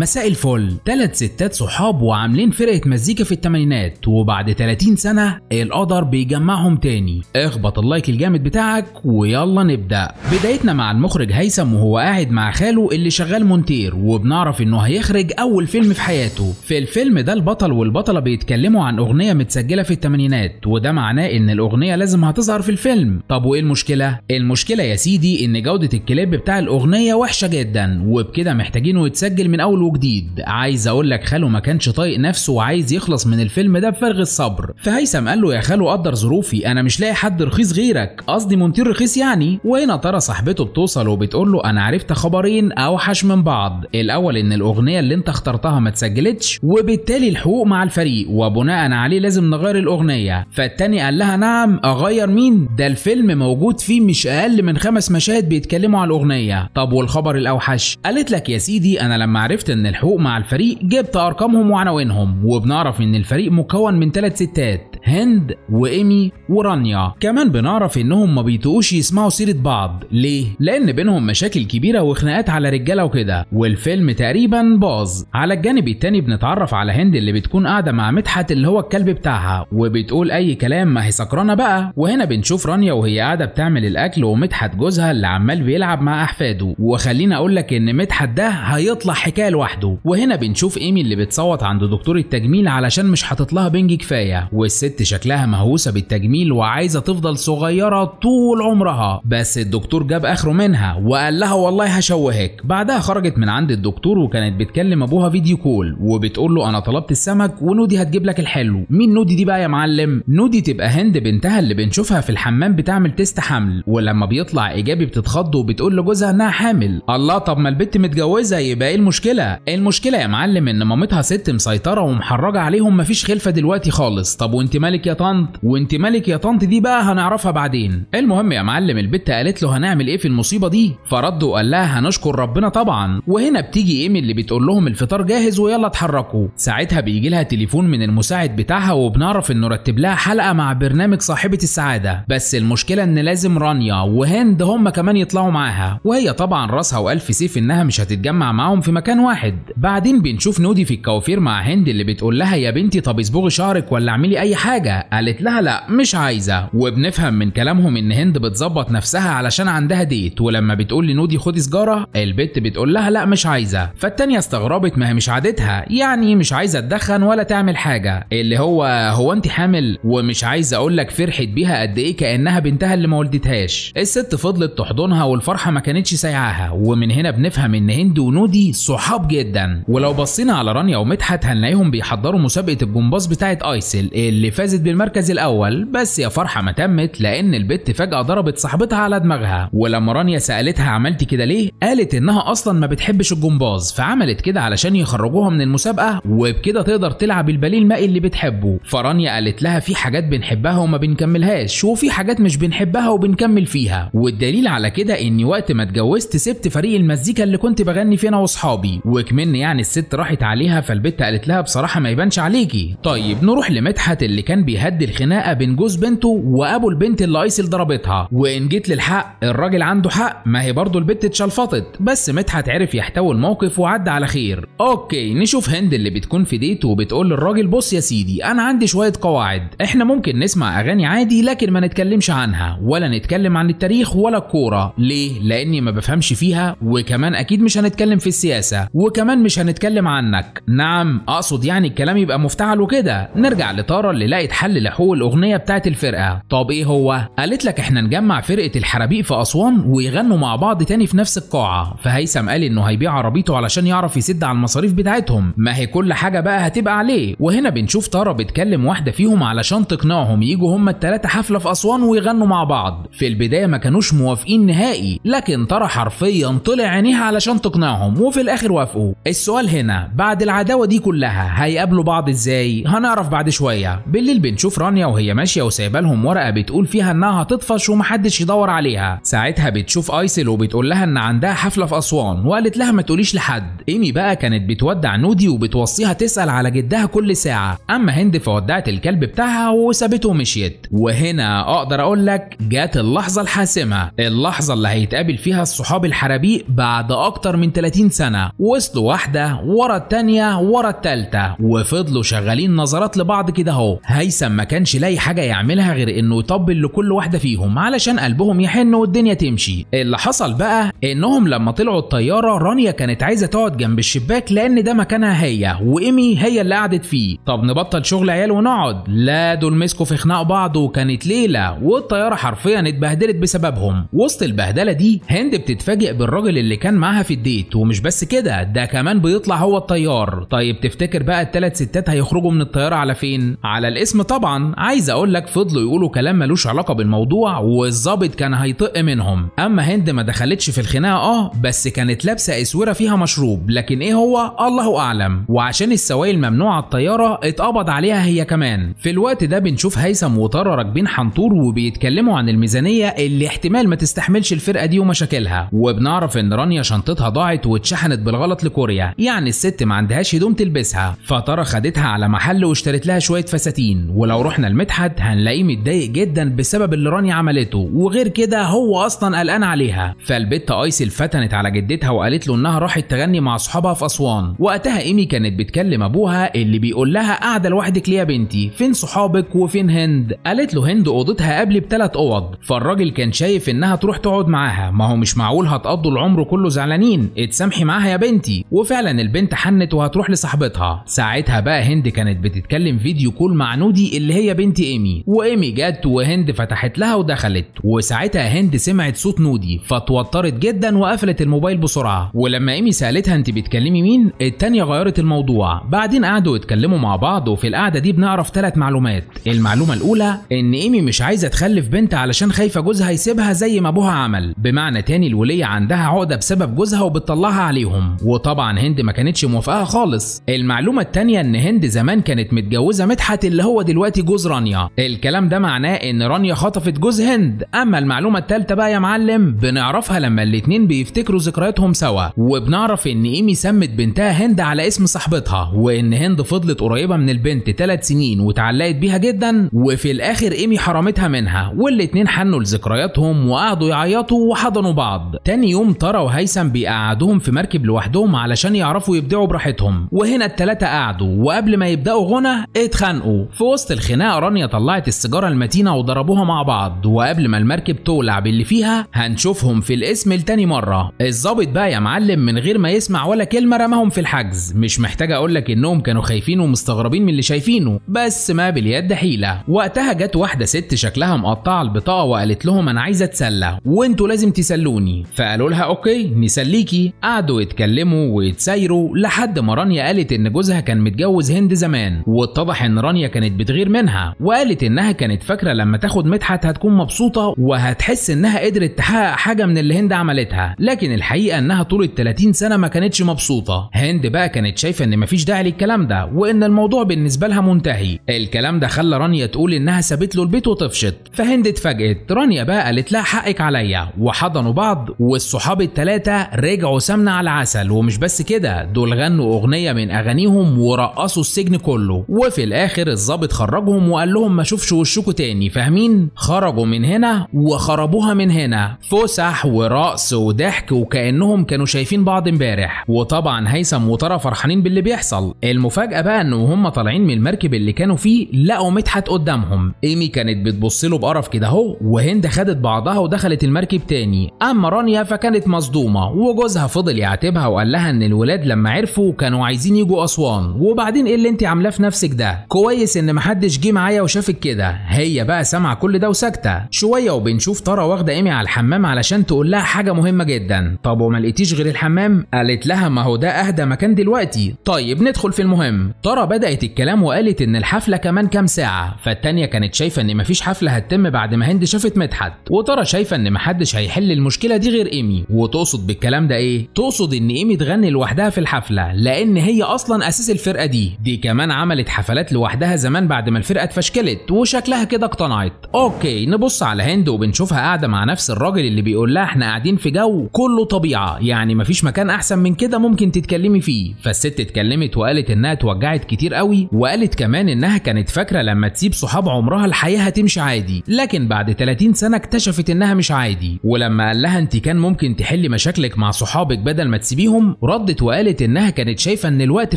مساء الفل ثلاث ستات صحاب وعاملين فرقة مزيكا في الثمانينات وبعد 30 سنة القدر بيجمعهم تاني اخبط اللايك الجامد بتاعك ويلا نبدأ بدايتنا مع المخرج هيثم وهو قاعد مع خاله اللي شغال مونتير وبنعرف انه هيخرج اول فيلم في حياته في الفيلم ده البطل والبطلة بيتكلموا عن اغنية متسجلة في الثمانينات وده معناه ان الاغنية لازم هتظهر في الفيلم طب وايه المشكلة؟ المشكلة يا سيدي ان جودة الكليب بتاع الاغنية وحشة جدا وبكده محتاجينه يتسجل من اول جديد عايز اقول لك خالو ما كانش طايق نفسه وعايز يخلص من الفيلم ده بفارغ الصبر فهيثم قال له يا خالو قدر ظروفي انا مش لاقي حد رخيص غيرك قصدي مونتير رخيص يعني وهنا ترى صاحبته بتوصل وبتقول له انا عرفت خبرين اوحش من بعض الاول ان الاغنيه اللي انت اخترتها ما اتسجلتش وبالتالي الحقوق مع الفريق وبناء عليه لازم نغير الاغنيه فالتاني قال لها نعم اغير مين ده الفيلم موجود فيه مش اقل من خمس مشاهد بيتكلموا على الاغنيه طب والخبر الاوحش قالت لك يا سيدي انا لما عرفت إن الحقوق مع الفريق جبت أرقامهم وعناوينهم وبنعرف إن الفريق مكون من ثلاث ستات هند وايمي ورانيا كمان بنعرف انهم ما بيتقوش يسمعوا سيره بعض ليه لان بينهم مشاكل كبيره وخناقات على رجاله وكده والفيلم تقريبا باظ على الجانب التاني بنتعرف على هند اللي بتكون قاعده مع مدحت اللي هو الكلب بتاعها وبتقول اي كلام ما هي سكرانه بقى وهنا بنشوف رانيا وهي قاعده بتعمل الاكل ومدحت جوزها اللي عمال بيلعب مع احفاده وخليني اقول لك ان مدحت ده هيطلع حكايه لوحده وهنا بنشوف ايمي اللي بتصوت عند دكتور التجميل علشان مش حاطط لها بنج كفايه والست الست شكلها مهووسة بالتجميل وعايزة تفضل صغيرة طول عمرها بس الدكتور جاب آخره منها وقال لها والله هشوهك بعدها خرجت من عند الدكتور وكانت بتكلم أبوها فيديو كول وبتقول له أنا طلبت السمك ونودي هتجيب لك الحلو مين نودي دي بقى يا معلم نودي تبقى هند بنتها اللي بنشوفها في الحمام بتعمل تيست حمل ولما بيطلع إيجابي بتتخض وبتقول لجوزها إنها حامل الله طب ما البت متجوزة يبقى إيه المشكلة إيه المشكلة يا معلم إن مامتها ست مسيطرة ومحرجة عليهم مفيش خلفة دلوقتي خالص طب وانت ملك يا طنط وانت ملك يا طنط دي بقى هنعرفها بعدين المهم يا معلم البت قالت له هنعمل ايه في المصيبه دي فرد وقال لها هنشكر ربنا طبعا وهنا بتيجي ايمي اللي بتقول لهم الفطار جاهز ويلا اتحركوا ساعتها بيجي لها تليفون من المساعد بتاعها وبنعرف انه رتب لها حلقه مع برنامج صاحبه السعاده بس المشكله ان لازم رانيا وهند هم كمان يطلعوا معاها وهي طبعا راسها والف سيف انها مش هتتجمع معاهم في مكان واحد بعدين بنشوف نودي في الكوافير مع هند اللي بتقول لها يا بنتي طب اصبغي شعرك ولا اعملي اي حاجه حاجه قالت لها لا مش عايزه وبنفهم من كلامهم ان هند بتظبط نفسها علشان عندها ديت ولما بتقول لنودي خدي سجاره البت بتقول لها لا مش عايزه فالتانيه استغربت ما هي مش عادتها يعني مش عايزه تدخن ولا تعمل حاجه اللي هو هو انت حامل ومش عايزه اقول لك فرحت بيها قد ايه كانها بنتها اللي ما ولدتهاش الست فضلت تحضنها والفرحه ما كانتش سايعاها ومن هنا بنفهم ان هند ونودي صحاب جدا ولو بصينا على رانيا ومدحت هنلاقيهم بيحضروا مسابقه الجمباز بتاعت ايسل اللي فازت بالمركز الاول بس يا فرحه ما تمت لان البت فجاه ضربت صاحبتها على دماغها ولما رانيا سالتها عملتي كده ليه قالت انها اصلا ما بتحبش الجمباز فعملت كده علشان يخرجوها من المسابقه وبكده تقدر تلعب الباليه المائي اللي بتحبه فرانيا قالت لها في حاجات بنحبها وما بنكملهاش وفي حاجات مش بنحبها وبنكمل فيها والدليل على كده اني وقت ما اتجوزت سبت فريق المزيكا اللي كنت بغني فيه انا واصحابي وكمان يعني الست راحت عليها فالبت قالت لها بصراحه ما يبانش عليكي طيب نروح لمدحت اللي كان بيهدي الخناقه بين جوز بنته وابو البنت اللي ايسل ضربتها وان جيت للحق الراجل عنده حق ما هي برضه البت اتشلفطت بس مدحت عرف يحتوي الموقف وعدى على خير اوكي نشوف هند اللي بتكون في ديت وبتقول للراجل بص يا سيدي انا عندي شويه قواعد احنا ممكن نسمع اغاني عادي لكن ما نتكلمش عنها ولا نتكلم عن التاريخ ولا الكوره ليه لاني ما بفهمش فيها وكمان اكيد مش هنتكلم في السياسه وكمان مش هنتكلم عنك نعم اقصد يعني الكلام يبقى مفتعل وكده نرجع لطاره اللي لقيت حل لحقوق الاغنيه بتاعت الفرقه طب ايه هو قالت لك احنا نجمع فرقه الحرابيق في اسوان ويغنوا مع بعض تاني في نفس القاعه فهيثم قال انه هيبيع عربيته علشان يعرف يسد على المصاريف بتاعتهم ما هي كل حاجه بقى هتبقى عليه وهنا بنشوف تارا بتكلم واحده فيهم علشان تقنعهم يجوا هما التلاته حفله في اسوان ويغنوا مع بعض في البدايه ما كانوش موافقين نهائي لكن تارا حرفيا طلع عينيها علشان تقنعهم وفي الاخر وافقوا السؤال هنا بعد العداوه دي كلها هيقابلوا بعض ازاي هنعرف بعد شويه بالله بالليل بنشوف رانيا وهي ماشيه وسايبه لهم ورقه بتقول فيها انها هتطفش ومحدش يدور عليها ساعتها بتشوف ايسل وبتقول لها ان عندها حفله في اسوان وقالت لها ما تقوليش لحد ايمي بقى كانت بتودع نودي وبتوصيها تسال على جدها كل ساعه اما هند فودعت الكلب بتاعها وسابته ومشيت وهنا اقدر اقول لك جت اللحظه الحاسمه اللحظه اللي هيتقابل فيها الصحاب الحرابيق بعد اكتر من 30 سنه وصلوا واحده ورا التانيه ورا التالته وفضلوا شغالين نظرات لبعض كده اهو هيثم ما كانش لاقي حاجه يعملها غير انه يطبل لكل واحده فيهم علشان قلبهم يحن والدنيا تمشي اللي حصل بقى انهم لما طلعوا الطياره رانيا كانت عايزه تقعد جنب الشباك لان ده مكانها هي وايمي هي اللي قعدت فيه طب نبطل شغل عيال ونقعد لا دول مسكوا في خناق بعض وكانت ليله والطياره حرفيا اتبهدلت بسببهم وسط البهدله دي هند بتتفاجئ بالراجل اللي كان معاها في الديت ومش بس كده ده كمان بيطلع هو الطيار طيب تفتكر بقى الثلاث ستات هيخرجوا من الطياره على فين على الاسم الاسم طبعا عايز اقول لك فضلوا يقولوا كلام ملوش علاقه بالموضوع والظابط كان هيطق منهم اما هند ما دخلتش في الخناقه اه بس كانت لابسه اسوره فيها مشروب لكن ايه هو الله اعلم وعشان السوائل ممنوعه الطياره اتقبض عليها هي كمان في الوقت ده بنشوف هيثم وطارة راكبين حنطور وبيتكلموا عن الميزانيه اللي احتمال ما تستحملش الفرقه دي ومشاكلها وبنعرف ان رانيا شنطتها ضاعت واتشحنت بالغلط لكوريا يعني الست ما عندهاش هدوم تلبسها فطارة خدتها على محل واشترت لها شويه فساتين متضايقين ولو رحنا المدحت هنلاقيه متضايق جدا بسبب اللي رانيا عملته وغير كده هو اصلا قلقان عليها فالبت ايسي فتنت على جدتها وقالت له انها راحت تغني مع اصحابها في اسوان وقتها ايمي كانت بتكلم ابوها اللي بيقول لها قاعده لوحدك ليه يا بنتي فين صحابك وفين هند قالت له هند اوضتها قبلي بثلاث اوض فالراجل كان شايف انها تروح تقعد معاها ما هو مش معقول هتقضوا العمر كله زعلانين اتسامحي معاها يا بنتي وفعلا البنت حنت وهتروح لصاحبتها ساعتها بقى هند كانت بتتكلم فيديو كول مع نودي اللي هي بنت ايمي وايمي جت وهند فتحت لها ودخلت وساعتها هند سمعت صوت نودي فتوترت جدا وقفلت الموبايل بسرعه ولما ايمي سالتها انت بتكلمي مين التانيه غيرت الموضوع بعدين قعدوا يتكلموا مع بعض وفي القعده دي بنعرف ثلاث معلومات المعلومه الاولى ان ايمي مش عايزه تخلف بنت علشان خايفه جوزها يسيبها زي ما ابوها عمل بمعنى تاني الوليه عندها عقده بسبب جوزها وبتطلعها عليهم وطبعا هند ما كانتش موافقه خالص المعلومه التانيه ان هند زمان كانت متجوزه مدحت اللي هو دلوقتي جوز رانيا الكلام ده معناه ان رانيا خطفت جوز هند اما المعلومه الثالثه بقى يا معلم بنعرفها لما الاتنين بيفتكروا ذكرياتهم سوا وبنعرف ان ايمي سمت بنتها هند على اسم صاحبتها وان هند فضلت قريبه من البنت 3 سنين وتعلقت بيها جدا وفي الاخر ايمي حرمتها منها والاتنين حنوا لذكرياتهم وقعدوا يعيطوا وحضنوا بعض تاني يوم ترى وهيثم بيقعدوهم في مركب لوحدهم علشان يعرفوا يبدعوا براحتهم وهنا الثلاثه قعدوا وقبل ما يبدأوا غنى اتخانقوا في وسط الخناقه رانيا طلعت السيجاره المتينه وضربوها مع بعض وقبل ما المركب تولع باللي فيها هنشوفهم في الاسم لتاني مره الظابط بقى يا معلم من غير ما يسمع ولا كلمه رماهم في الحجز مش محتاج اقول لك انهم كانوا خايفين ومستغربين من اللي شايفينه بس ما باليد حيله وقتها جت واحده ست شكلها مقطعه البطاقه وقالت لهم انا عايزه اتسلى وانتوا لازم تسلوني فقالوا لها اوكي نسليكي قعدوا يتكلموا ويتسايروا لحد ما رانيا قالت ان جوزها كان متجوز هند زمان واتضح ان رانيا كانت كانت بتغير منها وقالت انها كانت فاكره لما تاخد مدحت هتكون مبسوطه وهتحس انها قدرت تحقق حاجه من اللي هند عملتها لكن الحقيقه انها طول ال 30 سنه ما كانتش مبسوطه هند بقى كانت شايفه ان مفيش داعي للكلام ده وان الموضوع بالنسبه لها منتهي الكلام ده خلى رانيا تقول انها سابت له البيت وطفشت فهند اتفاجئت رانيا بقى قالت لها حقك عليا وحضنوا بعض والصحاب الثلاثه رجعوا سمنه على العسل ومش بس كده دول غنوا اغنيه من اغانيهم ورقصوا السجن كله وفي الاخر الظبط الضابط خرجهم وقال لهم ما اشوفش وشكوا تاني فاهمين خرجوا من هنا وخربوها من هنا فسح ورقص وضحك وكانهم كانوا شايفين بعض امبارح وطبعا هيثم وطرا فرحانين باللي بيحصل المفاجاه بقى ان وهم طالعين من المركب اللي كانوا فيه لقوا مدحت قدامهم ايمي كانت بتبص له بقرف كده اهو وهند خدت بعضها ودخلت المركب تاني اما رانيا فكانت مصدومه وجوزها فضل يعاتبها وقال لها ان الولاد لما عرفوا كانوا عايزين يجوا اسوان وبعدين ايه اللي انت عاملاه في نفسك ده كويس ان ان محدش جه معايا وشافك كده هي بقى سامعه كل ده وساكته شويه وبنشوف ترى واخده ايمي على الحمام علشان تقول لها حاجه مهمه جدا طب وما لقيتيش غير الحمام قالت لها ما هو ده اهدى مكان دلوقتي طيب ندخل في المهم ترى بدات الكلام وقالت ان الحفله كمان كام ساعه فالتانيه كانت شايفه ان مفيش حفله هتتم بعد ما هند شافت مدحت وترى شايفه ان محدش هيحل المشكله دي غير ايمي وتقصد بالكلام ده ايه تقصد ان ايمي تغني لوحدها في الحفله لان هي اصلا اساس الفرقه دي دي كمان عملت حفلات لوحدها زمان كمان بعد ما الفرقه اتفشكلت وشكلها كده اقتنعت اوكي نبص على هند وبنشوفها قاعده مع نفس الراجل اللي بيقول لها احنا قاعدين في جو كله طبيعه يعني مفيش مكان احسن من كده ممكن تتكلمي فيه فالست اتكلمت وقالت انها اتوجعت كتير قوي وقالت كمان انها كانت فاكره لما تسيب صحاب عمرها الحياه هتمشي عادي لكن بعد 30 سنه اكتشفت انها مش عادي ولما قال لها انت كان ممكن تحلي مشاكلك مع صحابك بدل ما تسيبيهم ردت وقالت انها كانت شايفه ان الوقت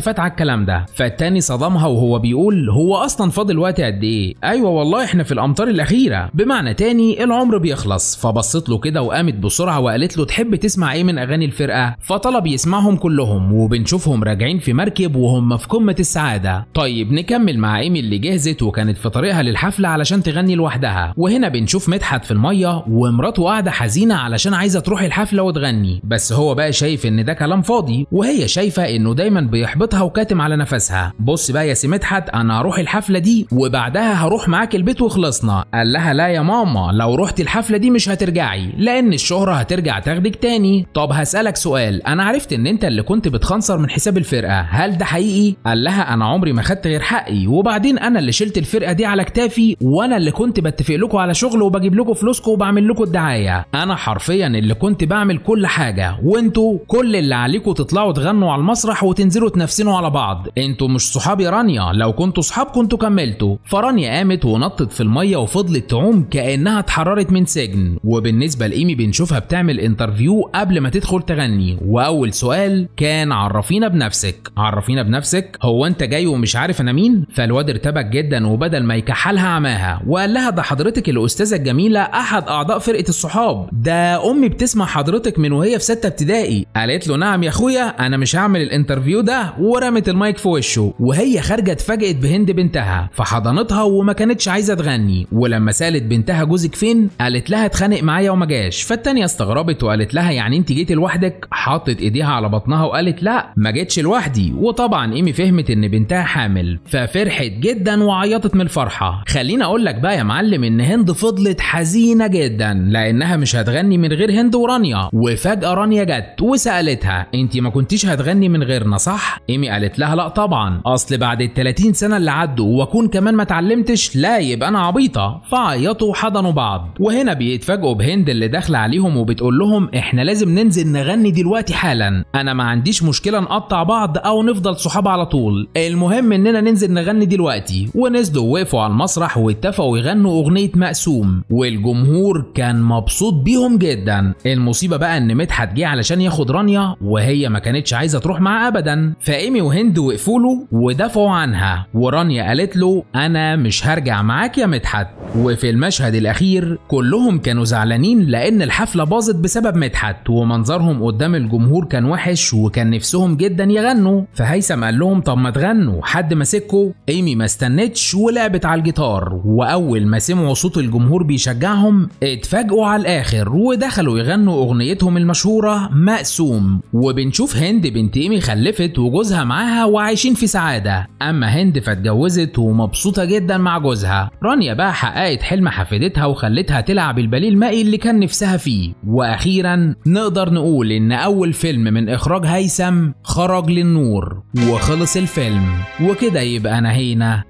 فات على الكلام ده فالتاني صدمها وهو بيقول هو اصلا فاضل وقت قد ايه ايوه والله احنا في الامطار الاخيره بمعنى تاني العمر بيخلص فبصت له كده وقامت بسرعه وقالت له تحب تسمع ايه من اغاني الفرقه فطلب يسمعهم كلهم وبنشوفهم راجعين في مركب وهم في قمه السعاده طيب نكمل مع ايمي اللي جهزت وكانت في طريقها للحفله علشان تغني لوحدها وهنا بنشوف مدحت في الميه ومراته قاعده حزينه علشان عايزه تروح الحفله وتغني بس هو بقى شايف ان ده كلام فاضي وهي شايفه انه دايما بيحبطها وكاتم على نفسها بص بقى يا سي مدحت انا هروح الحفله دي وبعدها هروح معاك البيت وخلصنا قال لها لا يا ماما لو رحت الحفله دي مش هترجعي لان الشهره هترجع تاخدك تاني طب هسالك سؤال انا عرفت ان انت اللي كنت بتخنصر من حساب الفرقه هل ده حقيقي قال لها انا عمري ما خدت غير حقي وبعدين انا اللي شلت الفرقه دي على كتافي وانا اللي كنت بتفق لكم على شغل وبجيب لكم فلوسكم وبعمل لكم الدعايه انا حرفيا اللي كنت بعمل كل حاجه وانتوا كل اللي عليكم تطلعوا تغنوا على المسرح وتنزلوا تنفسنوا على بعض انتوا مش صحابي رانيا لو كنتوا صحابكم كنت كملته فرانيا قامت ونطت في الميه وفضلت تعوم كانها اتحررت من سجن وبالنسبه لايمي بنشوفها بتعمل انترفيو قبل ما تدخل تغني واول سؤال كان عرفينا بنفسك عرفينا بنفسك هو انت جاي ومش عارف انا مين فالواد ارتبك جدا وبدل ما يكحلها عماها وقال لها ده حضرتك الاستاذه الجميله احد اعضاء فرقه الصحاب ده امي بتسمع حضرتك من وهي في سته ابتدائي قالت له نعم يا اخويا انا مش هعمل الانترفيو ده ورمت المايك في وشه وهي خارجه اتفاجئت بهند بنت بنتها فحضنتها وما كانتش عايزه تغني ولما سالت بنتها جوزك فين قالت لها اتخانق معايا وما جاش فالتانيه استغربت وقالت لها يعني انت جيتي لوحدك حطت ايديها على بطنها وقالت لا ما جيتش لوحدي وطبعا ايمي فهمت ان بنتها حامل ففرحت جدا وعيطت من الفرحه خليني اقول لك بقى يا معلم ان هند فضلت حزينه جدا لانها مش هتغني من غير هند ورانيا وفجاه رانيا جت وسالتها انت ما كنتيش هتغني من غيرنا صح ايمي قالت لها لا طبعا اصل بعد ال 30 سنه اللي عدوا بعده واكون كمان ما اتعلمتش لا يبقى انا عبيطه فعيطوا وحضنوا بعض وهنا بيتفاجئوا بهند اللي داخله عليهم وبتقول لهم احنا لازم ننزل نغني دلوقتي حالا انا ما عنديش مشكله نقطع بعض او نفضل صحاب على طول المهم اننا ننزل نغني دلوقتي ونزلوا وقفوا على المسرح واتفقوا يغنوا اغنيه مقسوم والجمهور كان مبسوط بيهم جدا المصيبه بقى ان مدحت جه علشان ياخد رانيا وهي ما كانتش عايزه تروح معاه ابدا فايمي وهند وقفوا له ودافعوا عنها ورانيا قالت له أنا مش هرجع معاك يا مدحت وفي المشهد الأخير كلهم كانوا زعلانين لأن الحفلة باظت بسبب مدحت ومنظرهم قدام الجمهور كان وحش وكان نفسهم جدا يغنوا فهيثم قال لهم طب ما تغنوا حد ماسكه ايمي ما استنتش ولعبت على الجيتار وأول ما سمعوا صوت الجمهور بيشجعهم اتفاجئوا على الآخر ودخلوا يغنوا أغنيتهم المشهورة مقسوم وبنشوف هند بنت ايمي خلفت وجوزها معاها وعايشين في سعادة أما هند فاتجوزت اتجوزت ومبسوطة جدا مع جوزها رانيا بقى حققت حلم حفيدتها وخلتها تلعب الباليه المائي اللي كان نفسها فيه واخيرا نقدر نقول ان اول فيلم من اخراج هيثم خرج للنور وخلص الفيلم وكده يبقى نهينا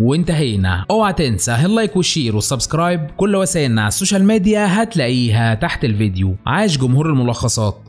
وانتهينا اوعى تنسى اللايك والشير والسبسكرايب كل وسائلنا على السوشيال ميديا هتلاقيها تحت الفيديو عاش جمهور الملخصات